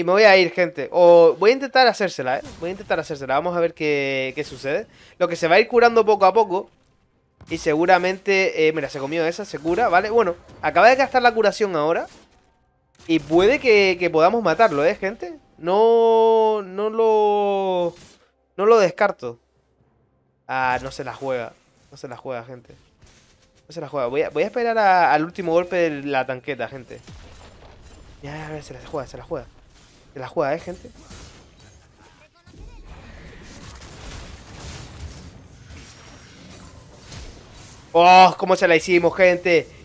Y me voy a ir, gente. O voy a intentar hacérsela, ¿eh? Voy a intentar hacérsela. Vamos a ver qué, sucede. Lo que se va a ir curando poco a poco. Y seguramente... Eh, mira, se comió esa, se cura, ¿vale? Bueno, acaba de gastar la curación ahora. Y puede que, podamos matarlo, ¿eh, gente? No... No lo... No lo descarto. Ah, no se la juega. No se la juega, gente. No se la juega. Voy a, esperar al último golpe de la tanqueta, gente. Ya, a ver, se la juega, se la juega. La jugada, ¿eh, gente? ¡Oh! ¿Cómo se la hicimos, gente?